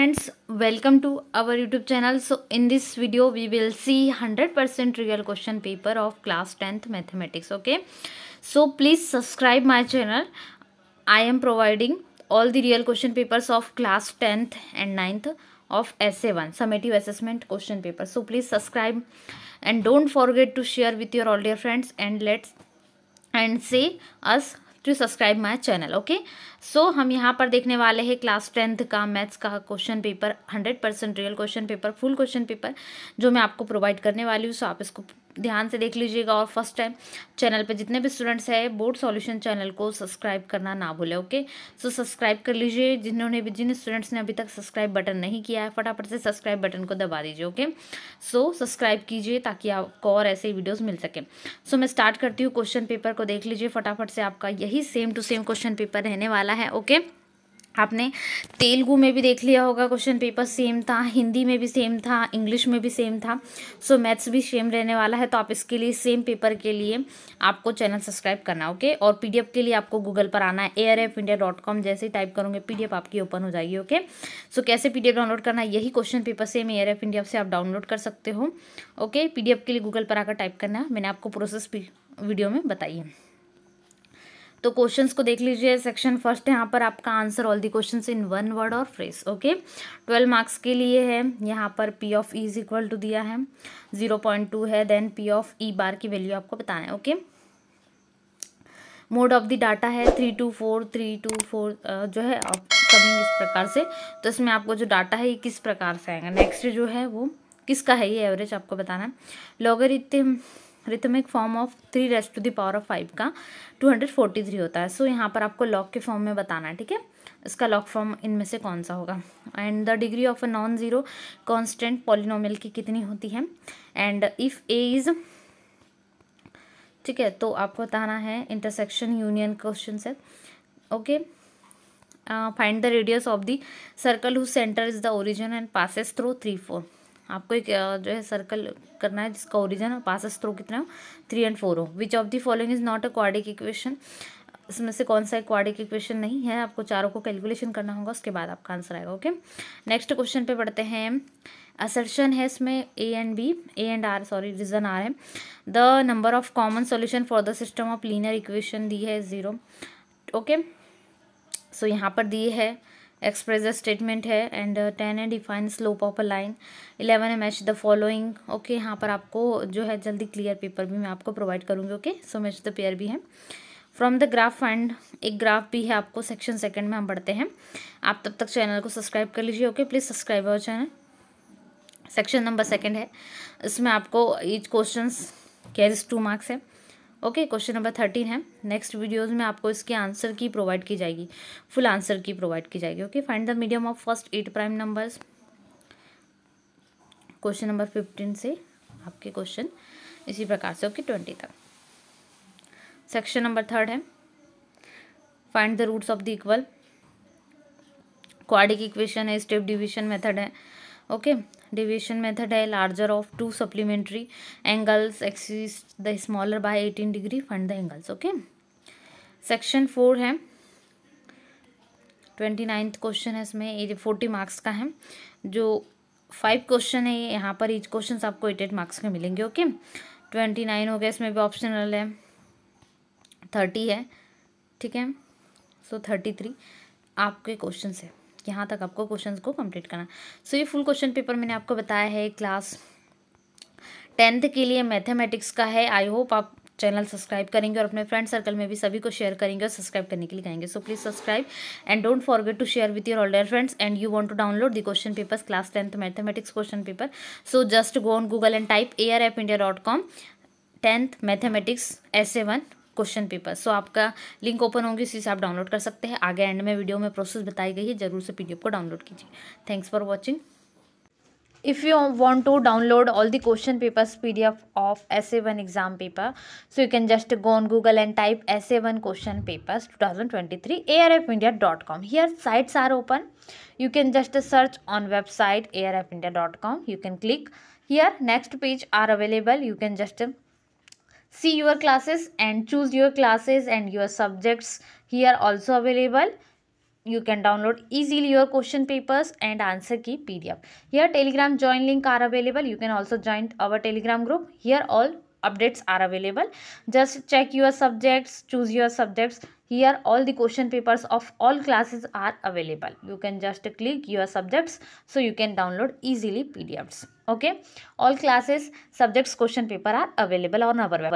friends welcome to our youtube channel so in this video we will see 100% real question paper of class 10th mathematics okay so please subscribe my channel i am providing all the real question papers of class 10th and 9th of sa 1 summative assessment question paper so please subscribe and don't forget to share with your all dear friends and let's and say us to subscribe my channel okay so हम यहाँ पर देखने वाले हैं class tenth का maths का question paper hundred percent real question paper full question paper जो मैं आपको प्रोवाइड करने वाली हूँ सो आप इसको ध्यान से देख लीजिएगा और फर्स्ट टाइम चैनल पे जितने भी स्टूडेंट्स हैं बोर्ड सॉल्यूशन चैनल को सब्सक्राइब करना ना भूले ओके सो सब्सक्राइब कर लीजिए जिन्होंने भी जिन स्टूडेंट्स ने अभी तक सब्सक्राइब बटन नहीं किया है फटाफट से सब्सक्राइब बटन को दबा दीजिए ओके सो सब्सक्राइब कीजिए ताकि आपको और ऐसे वीडियोज़ मिल सकें सो so, मैं स्टार्ट करती हूँ क्वेश्चन पेपर को देख लीजिए फटाफट से आपका यही same to same question paper रहने वाला है ओके okay? आपने तेलुगू में भी देख लिया होगा क्वेश्चन पेपर सेम था हिंदी में भी सेम था इंग्लिश में भी सेम था सो so, मैथ्स भी सेम रहने वाला है तो आप इसके लिए सेम पेपर के लिए आपको चैनल सब्सक्राइब करना ओके और पी के लिए आपको गूगल पर आना है air F India dot com जैसे ही टाइप करोगे पी आपकी ओपन हो जाएगी ओके सो so, कैसे पी डाउनलोड करना है यही question paper same air F India से आप डाउनलोड कर सकते हो ओके पी के लिए गूगल पर आकर टाइप करना है मैंने आपको प्रोसेस वीडियो में बताई है तो क्वेश्चंस को देख लीजिए सेक्शन फर्स्ट यहाँ पर आपका answer all the questions in one word और फ्रेस ओके ट्वेल्व मार्क्स के लिए है यहाँ पर P of E is equal to दिया है जीरो पॉइंट टू है then P of E bar की वैल्यू आपको बताना है okay mode of the data है three two four three two four जो है कमिंग इस प्रकार से तो इसमें आपको जो डाटा है ये किस प्रकार से आएगा नेक्स्ट जो है वो किसका है ये एवरेज आपको बताना है logarithmic form of three raised to the power of five का टू हंड्रेड फोर्टी थ्री होता है सो so, यहाँ पर आपको लॉक के फॉर्म में बताना है ठीक है इसका लॉक फॉर्म इनमें से कौन सा होगा and the degree of a non zero constant polynomial की कितनी होती है एंड इफ़ ए इज़ ठीक है तो आपको बताना है इंटरसेक्शन यूनियन क्वेश्चन से okay find the radius of the circle whose centre is the origin and passes through three four आपको एक जो है सर्कल करना है जिसका ओरिजन पास थ्रो कितना हो थ्री एंड फोर हो which of the following is not a quadratic equation इसमें से कौन सा एक क्वाडिक इक्वेशन नहीं है आपको चारों को कैलकुलेशन करना होगा उसके बाद आपका आंसर आएगा ओके नेक्स्ट क्वेश्चन पे पढ़ते हैं असर्शन है इसमें A and B A and R sorry reason R है the number of common solution for the system of linear equation दी है ज़ीरो ओके सो यहाँ पर दिए है एक्सप्रेस द स्टेटमेंट है एंड टेन uh, है define slope of a line eleven है मैच द फॉलोइंग ओके यहाँ पर आपको जो है जल्दी क्लियर पेपर भी मैं आपको प्रोवाइड करूँगी okay so match the pair भी है फ्रॉम द ग्राफ फंड एक ग्राफ भी है आपको सेक्शन सेकेंड में हम पढ़ते हैं आप तब तक चैनल को सब्सक्राइब कर लीजिए okay please subscribe our channel section number second है इसमें आपको each question carries two marks है ओके क्वेश्चन नंबर थर्टीन है नेक्स्ट वीडियोज़ में आपको इसके आंसर की प्रोवाइड की जाएगी फुल आंसर की प्रोवाइड की जाएगी okay find the medium of first eight prime numbers question number fifteen से आपके क्वेश्चन इसी प्रकार से ओके ट्वेंटी तक सेक्शन नंबर थर्ड है find the roots of the equal quadratic equation है स्टेप डिविजन मेथड है ओके डिविशन मेथड है larger of two supplementary angles exceeds the smaller by eighteen degree find the angles okay section four है twenty ninth question है इसमें ये forty marks का है जो फाइव क्वेश्चन है ये यहाँ पर ईच क्वेश्चन आपको एट एट मार्क्स के मिलेंगे ओके ट्वेंटी नाइन हो गया इसमें भी ऑप्शनल है थर्टी है ठीक है सो थर्टी थ्री आपके क्वेश्चन है यहाँ तक आपको क्वेश्चन को कम्प्लीट करना सो ये फुल क्वेश्चन पेपर मैंने आपको बताया है क्लास टेंथ के लिए मैथमेटिक्स का है आई होप आप चैनल सब्सक्राइब करेंगे और अपने फ्रेंड सर्कल में भी सभी को शेयर करेंगे और सब्सक्राइब करने के लिए कहेंगे so please subscribe and don't forget to share with your older friends and you want to download the question papers class tenth mathematics question paper so just go on Google and type A R F India dot com tenth mathematics S A one question paper so आपका link open होंगे इसी से आप download कर सकते हैं आगे and में वीडियो में प्रोसेस बताई गई है जरूर से पीडीएफ को डाउनलोड कीजिए thanks for watching if you want to download all the question papers P D F of S A one exam paper so you can just go on Google and type S A one question papers two thousand twenty three A R F India dot com here sites are open you can just search on website A R F India dot com you can click here next page are available you can just see your classes and choose your classes and your subjects here also available you can download easily your question papers and answer key pdf here telegram join link are available you can also join our telegram group here all updates are available just check your subjects choose your subjects here all the question papers of all classes are available you can just click your subjects so you can download easily pdfs okay all classes subjects question paper are available on our website